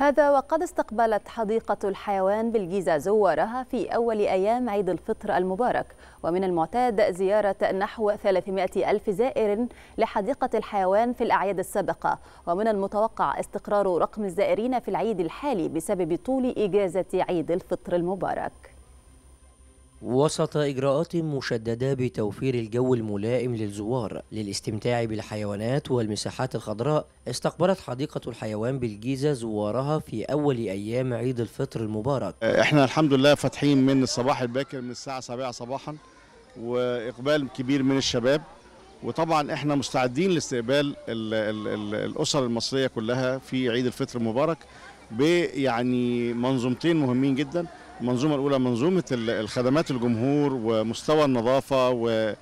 هذا وقد استقبلت حديقة الحيوان بالجيزة زوارها في أول أيام عيد الفطر المبارك ومن المعتاد زيارة نحو 300 ألف زائر لحديقة الحيوان في الأعياد السابقة ومن المتوقع استقرار رقم الزائرين في العيد الحالي بسبب طول إجازة عيد الفطر المبارك وسط إجراءات مشددة بتوفير الجو الملائم للزوار للاستمتاع بالحيوانات والمساحات الخضراء استقبلت حديقة الحيوان بالجيزة زوارها في أول أيام عيد الفطر المبارك احنا الحمد لله فاتحين من الصباح الباكر من الساعة 7 صباحا وإقبال كبير من الشباب وطبعا احنا مستعدين لاستقبال الأسر المصرية كلها في عيد الفطر المبارك بيعني منظومتين مهمين جداً المنظومه الاولى منظومه الخدمات الجمهور ومستوى النظافه و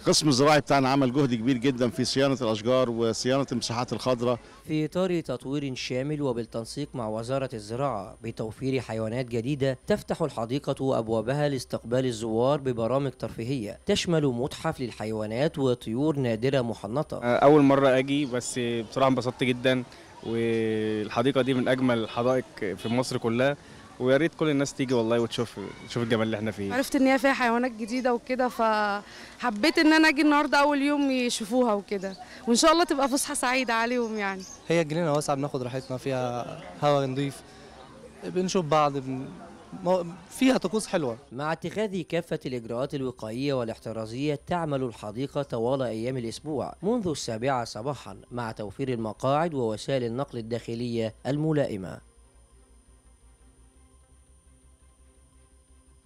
القسم الزراعي بتاعنا عمل جهد كبير جدا في صيانه الاشجار وصيانه المساحات الخضراء في اطار تطوير شامل وبالتنسيق مع وزاره الزراعه بتوفير حيوانات جديده تفتح الحديقه ابوابها لاستقبال الزوار ببرامج ترفيهيه تشمل متحف للحيوانات وطيور نادره محنطه اول مره اجي بس بصراحه انبسطت جدا والحديقه دي من اجمل الحدائق في مصر كلها ويا ريت كل الناس تيجي والله وتشوف تشوف الجمال اللي احنا فيه عرفت ان هي فيها حيوانات جديده وكده فحبيت ان انا اجي النهارده اول يوم يشوفوها وكده وان شاء الله تبقى فسحه سعيده عليهم يعني هي الجنينه واسعه بناخد راحتنا فيها هواء نضيف بنشوف بعض بن... فيها طقوس حلوة مع اتخاذ كافة الإجراءات الوقائية والاحترازية تعمل الحديقة طوال أيام الأسبوع منذ السابعة صباحا مع توفير المقاعد ووسائل النقل الداخلية الملائمة